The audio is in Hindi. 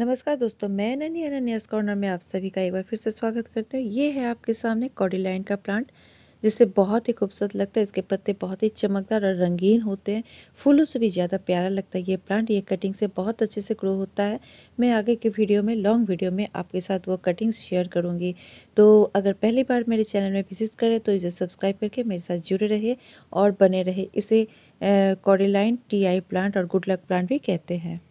नमस्कार दोस्तों मैं ननी अनन्यास कॉर्नर में आप सभी का एक बार फिर से स्वागत करते हैं ये है आपके सामने कॉडीलाइन का प्लांट जिसे बहुत ही खूबसूरत लगता है इसके पत्ते बहुत ही चमकदार और रंगीन होते हैं फूलों से भी ज़्यादा प्यारा लगता है ये प्लांट ये कटिंग से बहुत अच्छे से ग्रो होता है मैं आगे के वीडियो में लॉन्ग वीडियो में आपके साथ वो कटिंग्स शेयर करूँगी तो अगर पहली बार मेरे चैनल में विजिट करें तो इसे सब्सक्राइब करके मेरे साथ जुड़े रहे और बने रहे इसे कॉडीलाइन टी प्लांट और गुड लक प्लांट भी कहते हैं